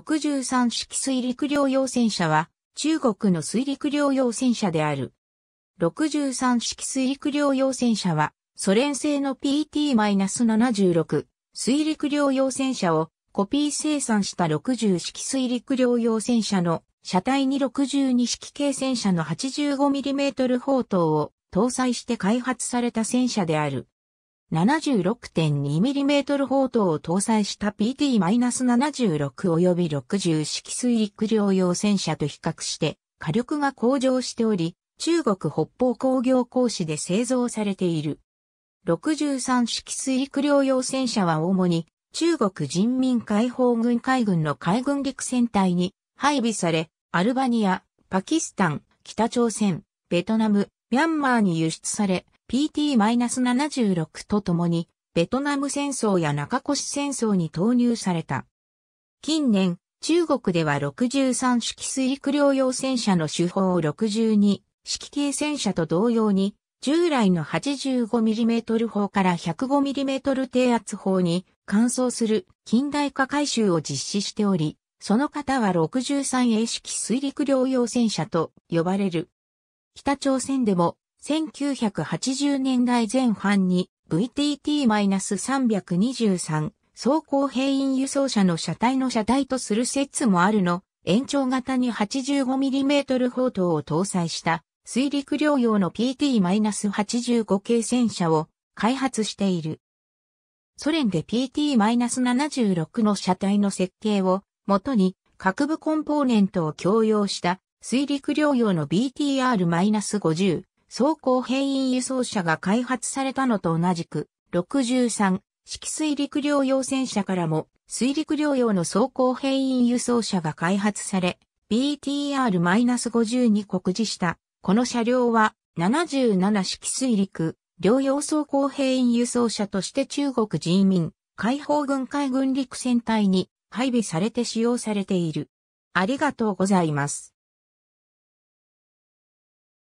63式水陸両用戦車は、中国の水陸両用戦車である。63式水陸両用戦車は、ソ連製の PT-76 水陸両用戦車をコピー生産した60式水陸両用戦車の車体に62式軽戦車の 85mm 砲塔を搭載して開発された戦車である。76.2mm 砲塔を搭載した PT-76 及び60式水陸両用戦車と比較して火力が向上しており、中国北方工業工師で製造されている。63式水陸両用戦車は主に中国人民解放軍海軍の海軍陸戦隊に配備され、アルバニア、パキスタン、北朝鮮、ベトナム、ミャンマーに輸出され、PT-76 と共に、ベトナム戦争や中越戦争に投入された。近年、中国では63式水陸両用戦車の手法を62式系戦車と同様に、従来の 85mm 砲から 105mm 低圧砲に換装する近代化改修を実施しており、その方は 63A 式水陸両用戦車と呼ばれる。北朝鮮でも1980年代前半に VTT-323 走行兵員輸送車の車体の車体とする説もあるの延長型に 85mm 砲塔を搭載した水陸両用の PT-85 系戦車を開発している。ソ連で PT-76 の車体の設計を元に各部コンポーネントを共用した水陸両用の BTR-50 走行兵員輸送車が開発されたのと同じく、63式水陸両用戦車からも水陸両用の走行兵員輸送車が開発され、BTR-50 に告示した。この車両は77式水陸両用走行兵員輸送車として中国人民解放軍海軍陸戦隊に配備されて使用されている。ありがとうございます。